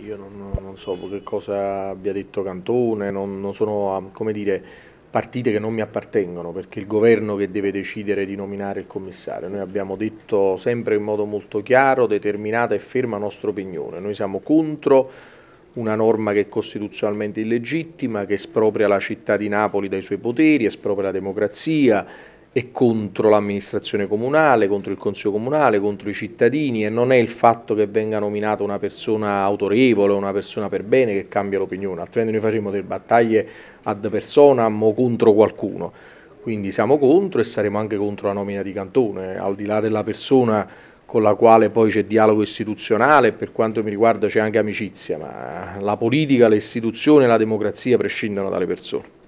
io non, non, so che cosa abbia detto Cantone, non, non sono ah, dire, partite che non mi appartengono perché è il governo che deve decidere di nominare il commissario. Noi abbiamo detto sempre in modo molto chiaro, determinata e ferma nostra opinione. Noi siamo contro una norma che è costituzionalmente illegittima, che espropria la città di Napoli dai suoi poteri, espropria la democrazia, e contro l'amministrazione comunale, contro il consiglio comunale, contro i cittadini e non è il fatto che venga nominata una persona autorevole, una persona per bene che cambia l'opinione, altrimenti noi faremo delle battaglie ad personam o contro qualcuno. Quindi siamo contro e saremo anche contro la nomina di Cantone, al di là della persona con la quale poi c'è dialogo istituzionale, per quanto mi riguarda c'è anche amicizia, ma la politica, le istituzioni e la democrazia prescindono dalle persone.